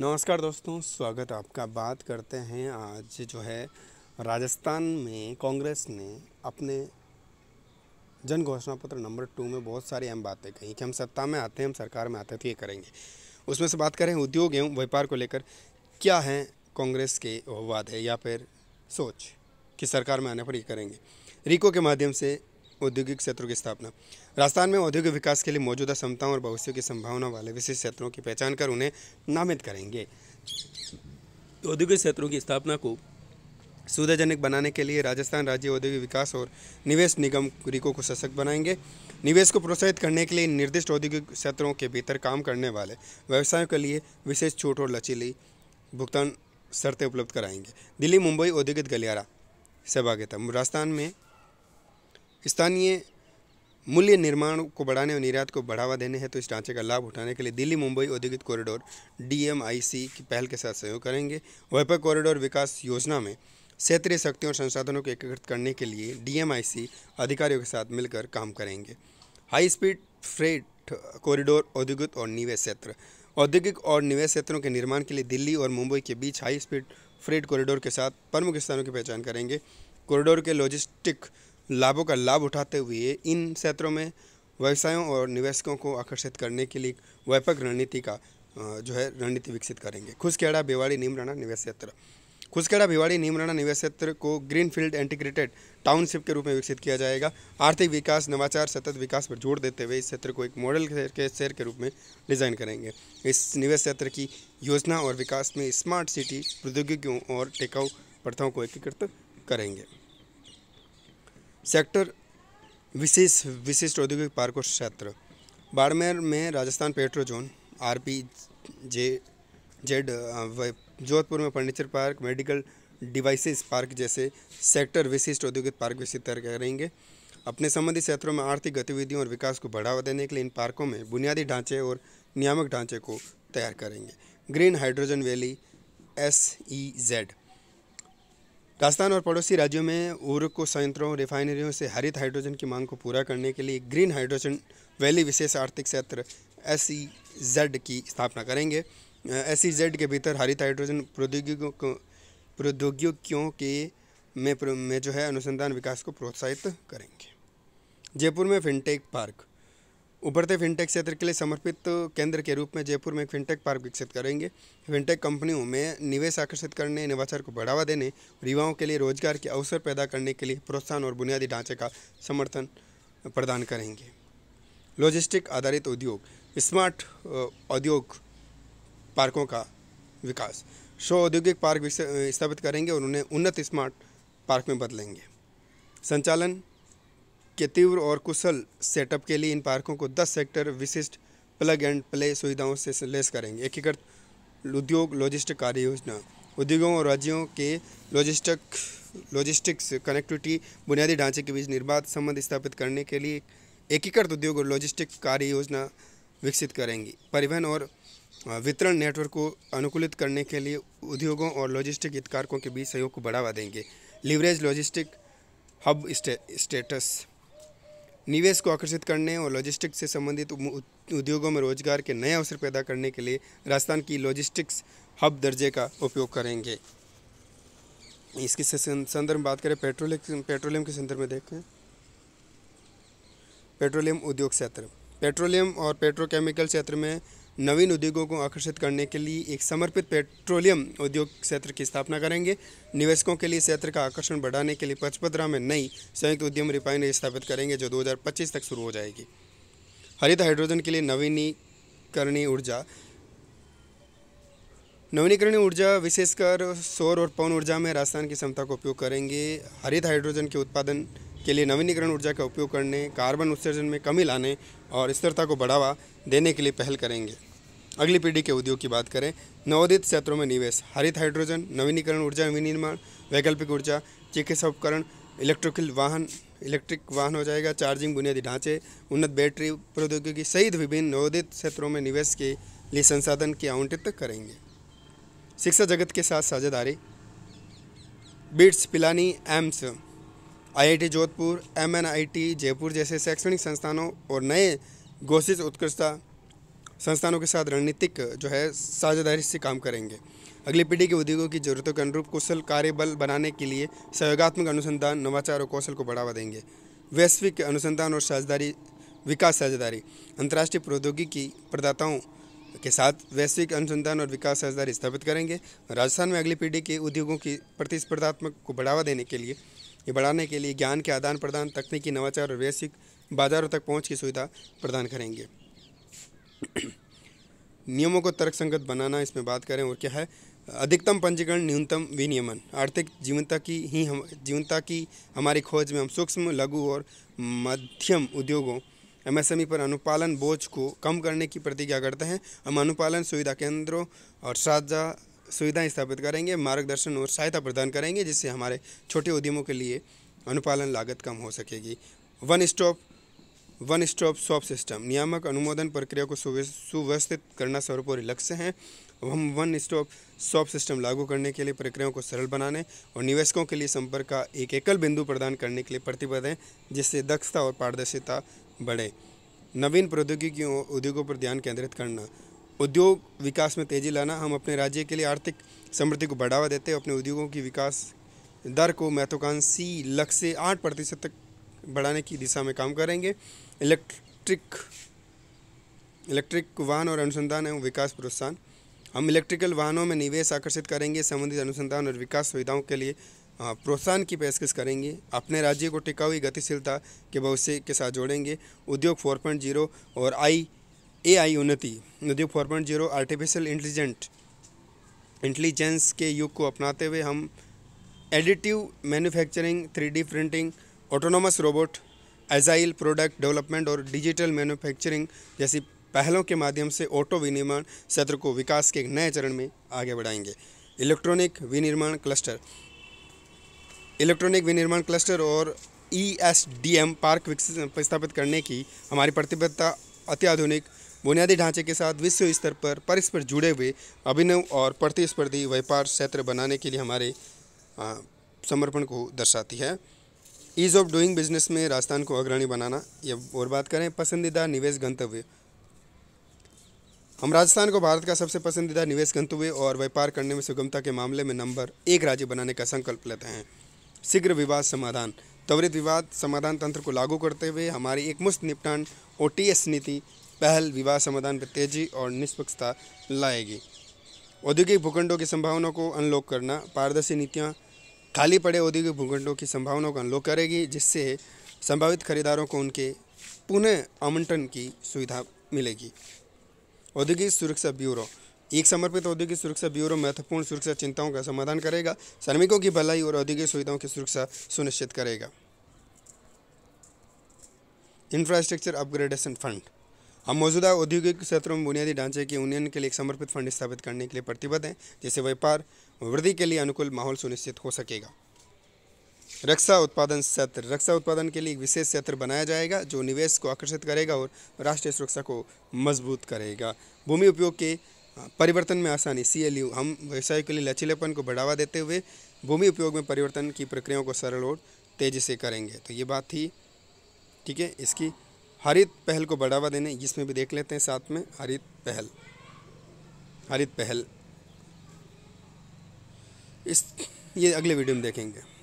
नमस्कार दोस्तों स्वागत आपका बात करते हैं आज जो है राजस्थान में कांग्रेस ने अपने जन घोषणा पत्र नंबर टू में बहुत सारी अहम बातें कही कि हम सत्ता में आते हैं हम सरकार में आते हैं तो ये करेंगे उसमें से बात करें उद्योग एवं व्यापार को लेकर क्या है कांग्रेस के वादे या फिर सोच कि सरकार में आने पर ये करेंगे रिको के माध्यम से औद्योगिक क्षेत्रों की स्थापना राजस्थान में औद्योगिक विकास के लिए मौजूदा क्षमताओं और भविष्य की संभावना वाले विशेष क्षेत्रों की पहचान कर उन्हें नामित करेंगे औद्योगिक क्षेत्रों की स्थापना को सुविधाजनक बनाने के लिए राजस्थान राज्य औद्योगिक विकास और निवेश निगम रिको को सशक्त बनाएंगे निवेश को प्रोत्साहित करने के लिए निर्दिष्ट औद्योगिक क्षेत्रों के भीतर काम करने वाले व्यवसायों के लिए विशेष छूट और लचीली भुगतान शर्तें उपलब्ध कराएंगे दिल्ली मुंबई औद्योगिक गलियारा सहभागिता राजस्थान में स्थानीय मूल्य निर्माण को बढ़ाने और निर्यात को बढ़ावा देने हैं तो इस ढांचे का लाभ उठाने के लिए दिल्ली मुंबई औद्योगिक कॉरिडोर डीएमआईसी की पहल के साथ सहयोग करेंगे व्यापक कॉरिडोर विकास योजना में क्षेत्रीय शक्तियों और संसाधनों को एकीकृत करने के लिए डीएमआईसी अधिकारियों के साथ मिलकर काम करेंगे हाई स्पीड फ्रेट कॉरिडोर औद्योगिक और निवेश क्षेत्र औद्योगिक और निवेश क्षेत्रों के निर्माण के लिए दिल्ली और मुंबई के बीच हाई स्पीड फ्रेट कॉरिडोर के साथ प्रमुख स्थानों की पहचान करेंगे कॉरिडोर के लॉजिस्टिक लाभों का लाभ उठाते हुए इन क्षेत्रों में व्यवसायों और निवेशकों को आकर्षित करने के लिए व्यापक रणनीति का जो है रणनीति विकसित करेंगे खुशखेड़ा भिवाड़ी नीमराणा निवेश क्षेत्र खुशखेड़ा भिवाड़ी नीमराणा निवेश क्षेत्र को ग्रीन फील्ड इंटीग्रेटेड टाउनशिप के रूप में विकसित किया जाएगा आर्थिक विकास नवाचार सतत विकास पर जोर देते हुए इस क्षेत्र को एक मॉडल के शहर के रूप में डिजाइन करेंगे इस निवेश क्षेत्र की योजना और विकास में स्मार्ट सिटी प्रौद्योगिकियों और टिकाऊ प्रथाओं को एकीकृत करेंगे सेक्टर विशेष विशिष्ट औद्योगिक पार्क और क्षेत्र बाड़मेर में Rajasthan petro zone R P J Z Jodhpur में furniture park medical devices park जैसे सेक्टर विशिष्ट औद्योगिक पार्क विकसित करेंगे अपने संबंधित क्षेत्रों में आर्थिक गतिविधियों और विकास को बढ़ावा देने के लिए इन पार्कों में बुनियादी ढांचे और नियामक ढांचे को तैयार करेंगे green hydrogen valley S E Z Rajasthan और पड़ोसी राज्यों में उर्वरक को संयंत्रों रिफाइनरियों से हरित हाइड्रोजन की मांग को पूरा करने के लिए ग्रीन हाइड्रोजन वैली विशेष आर्थिक क्षेत्र एस e की स्थापना करेंगे एस e के भीतर हरित हाइड्रोजन प्रौद्योगिकों को प्रौद्योगिकियों के में में जो है अनुसंधान विकास को प्रोत्साहित करेंगे जयपुर में फिनटेक पार्क उभरते फिनटेक क्षेत्र के लिए समर्पित केंद्र के रूप में जयपुर में एक फिनटेक पार्क विकसित करेंगे फिनटेक कंपनियों में निवेश आकर्षित करने नवाचार को बढ़ावा देने और युवाओं के लिए रोजगार के अवसर पैदा करने के लिए प्रोत्साहन और बुनियादी ढांचे का समर्थन प्रदान करेंगे लॉजिस्टिक आधारित उद्योग स्मार्ट औद्योग पार्कों का विकास शो औद्योगिक पार्क स्थापित करेंगे और उन्हें उन्नत स्मार्ट पार्क में बदलेंगे संचालन के तीव्र और कुशल सेटअप के लिए इन पार्कों को 10 सेक्टर विशिष्ट प्लग एंड प्ले सुविधाओं से लेस करेंगे एकीकृत उद्योग लॉजिस्टिक कार्य योजना उद्योगों और राज्यों के लॉजिस्टिक लॉजिस्टिक्स कनेक्टिविटी बुनियादी ढांचे के बीच निर्बाध संबंध स्थापित करने के लिए एकीकृत उद्योग और लॉजिस्टिक कार्य योजना विकसित करेंगी परिवहन और वितरण नेटवर्क को अनुकूलित करने के लिए उद्योगों और लॉजिस्टिक हितकारकों के बीच सहयोग को बढ़ावा देंगे leverage logistic hub stay, status निवेश को आकर्षित करने और लॉजिस्टिक्स से संबंधित उद्योगों में रोजगार के नए अवसर पैदा करने के लिए राजस्थान की लॉजिस्टिक्स हब दर्जे का उपयोग करेंगे इसके संदर्भ में बात करें पेट्रोलियम पेट्रोलियम के संदर्भ में देखें पेट्रोलियम उद्योग क्षेत्र पेट्रोलियम और पेट्रोकेमिकल क्षेत्र में नवीन उद्योगों को आकर्षित करने के लिए एक समर्पित पेट्रोलियम उद्योग क्षेत्र की स्थापना करेंगे निवेशकों के लिए क्षेत्र का आकर्षण बढ़ाने के लिए पचपदरा में नई संयुक्त उद्यम रिफाइनरी स्थापित करेंगे जो 2025 तक शुरू हो जाएगी हरित हाइड्रोजन के लिए नवीनीकरणीय ऊर्जा नवीनीकरणीय ऊर्जा विशेषकर सौर और पवन ऊर्जा में राजस्थान की क्षमता का उपयोग करेंगे हरित हाइड्रोजन के उत्पादन के लिए नवीनीकरण ऊर्जा का उपयोग करने कार्बन उत्सर्जन में कमी लाने और स्थिरता को बढ़ावा देने के लिए पहल करेंगे अगली पीढ़ी के उद्योग की बात करें नवोदित क्षेत्रों में निवेश हरित हाइड्रोजन नवीनीकरण ऊर्जा विनिर्माण वैकल्पिक ऊर्जा चिकित्सा उपकरण इलेक्ट्रिकल वाहन इलेक्ट्रिक वाहन हो जाएगा चार्जिंग बुनियादी ढांचे उन्नत बैटरी प्रौद्योगिकी सहित विभिन्न नवोदित क्षेत्रों में निवेश के लिए संसाधन की आवंटित करेंगे शिक्षा जगत के साथ साझेदारी BITS Pilani AIIMS IIT Jodhpur MNIT Jaipur जैसे शैक्षणिक संस्थानों और नए घोषित उत्कृष्टता संस्थानों के साथ रणनीतिक जो है साझेदारी से काम करेंगे अगली पीढ़ी के उद्योगों की जरूरतों के अनुरूप कुशल कार्यबल बनाने के लिए सहयोगात्मक अनुसंधान नवाचार और कौशल को बढ़ावा देंगे वैश्विक अनुसंधान और साझेदारी विकास साझेदारी अंतर्राष्ट्रीय प्रौद्योगिकी प्रदाताओं के साथ वैश्विक अनुसंधान और विकास साझेदारी स्थापित करेंगे राजस्थान में अगली पीढ़ी के उद्योगों की प्रतिस्पर्धात्मक को बढ़ावा देने के लिए ये बढ़ाने के लिए ज्ञान के आदान प्रदान तकनीकी नवाचार और वैश्विक बाजारों तक पहुँच की सुविधा प्रदान करेंगे नियमों को तर्कसंगत बनाना इसमें बात करें और क्या है अधिकतम पंजीकरण न्यूनतम विनियमन आर्थिक जीवनता की ही हम जीवनता की हमारी खोज में हम सूक्ष्म लघु और मध्यम उद्योगों एमएसएमई पर अनुपालन बोझ को कम करने की प्रतिज्ञा करते हैं हम अनुपालन सुविधा केंद्रों और साझा सुविधाएं स्थापित करेंगे मार्गदर्शन और सहायता प्रदान करेंगे जिससे हमारे छोटे उद्यमों के लिए अनुपालन लागत कम हो सकेगी one stop one stop shop system नियामक अनुमोदन प्रक्रिया को सुव्यवस्थित करना सर्वोपरि लक्ष्य है हम वन स्टॉप शॉप सिस्टम लागू करने के लिए प्रक्रियाओं को सरल बनाने और निवेशकों के लिए संपर्क का एक एकल बिंदु प्रदान करने के लिए प्रतिबद्ध हैं जिससे दक्षता और पारदर्शिता बढ़े नवीन प्रौद्योगिकी उद्योगों पर ध्यान केंद्रित करना उद्योग विकास में तेजी लाना हम अपने राज्य के लिए आर्थिक समृद्धि को बढ़ावा देते हैं अपने उद्योगों की विकास दर को महत्वाकांक्षी लक्ष्य से आठ प्रतिशत तक बढ़ाने की दिशा में काम करेंगे इलेक्ट्रिक इलेक्ट्रिक वाहन और अनुसंधान एवं विकास प्रोत्साहन हम इलेक्ट्रिकल वाहनों में निवेश आकर्षित करेंगे संबंधित अनुसंधान और विकास सुविधाओं के लिए प्रोत्साहन की पेशकश करेंगे अपने राज्य को टिकाऊ गतिशीलता के भविष्य के साथ जोड़ेंगे उद्योग फोर पॉइंट जीरो और आई ए आई उन्नति उद्योग four point zero artificial intelligent intelligence के युग को अपनाते हुए हम additive manufacturing three D printing autonomous robot agile product development और डिजिटल मैन्युफैक्चरिंग जैसी पहलों के माध्यम से ऑटो विनिर्माण क्षेत्र को विकास के एक नए चरण में आगे बढ़ाएंगे इलेक्ट्रॉनिक विनिर्माण क्लस्टर इलेक्ट्रॉनिक विनिर्माण क्लस्टर और E S D M park विकसित करने की हमारी प्रतिबद्धता अत्याधुनिक बुनियादी ढांचे के साथ विश्व स्तर पर परस्पर जुड़े हुए अभिनव और प्रतिस्पर्धी व्यापार क्षेत्र बनाने के लिए हमारे समर्पण को दर्शाती है ईज़ ऑफ डूइंग बिजनेस में राजस्थान को अग्रणी बनाना ये और बात करें पसंदीदा निवेश गंतव्य हम राजस्थान को भारत का सबसे पसंदीदा निवेश गंतव्य और व्यापार करने में सुगमता के मामले में नंबर एक राज्य बनाने का संकल्प लेते हैं शीघ्र विवाद समाधान त्वरित विवाद समाधान तंत्र को लागू करते हुए हमारी एकमुश्त निपटान ओ नीति पहल विवाद समाधान पर तेजी और निष्पक्षता लाएगी औद्योगिक भूखंडों की संभावनाओं को अनलॉक करना पारदर्शी नीतियाँ खाली पड़े औद्योगिक भूखंडों की संभावनाओं का अनुलोक करेगी जिससे संभावित खरीदारों को उनके पुनः आवंटन की सुविधा मिलेगी औद्योगिक सुरक्षा ब्यूरो एक समर्पित औद्योगिक सुरक्षा ब्यूरो महत्वपूर्ण सुरक्षा चिंताओं का समाधान करेगा श्रमिकों की भलाई और औद्योगिक सुविधाओं की सुरक्षा सुनिश्चित करेगा इंफ्रास्ट्रक्चर अपग्रेडेशन फंड हम मौजूदा औद्योगिक क्षेत्रों में बुनियादी ढांचे के उन्नयन के लिए एक समर्पित फंड स्थापित करने के लिए प्रतिबद्ध हैं जैसे व्यापार वृद्धि के लिए अनुकूल माहौल सुनिश्चित हो सकेगा रक्षा उत्पादन सत्र रक्षा उत्पादन के लिए एक विशेष सत्र बनाया जाएगा जो निवेश को आकर्षित करेगा और राष्ट्रीय सुरक्षा को मजबूत करेगा भूमि उपयोग के परिवर्तन में आसानी सी हम व्यवसाय के लिए लचीलेपन को बढ़ावा देते हुए भूमि उपयोग में परिवर्तन की प्रक्रियाओं को सरल और तेज़ी से करेंगे तो ये बात थी ठीक है इसकी हरित पहल को बढ़ावा देने इसमें भी देख लेते हैं साथ में हरित पहल हरित पहल इस ये अगले वीडियो में देखेंगे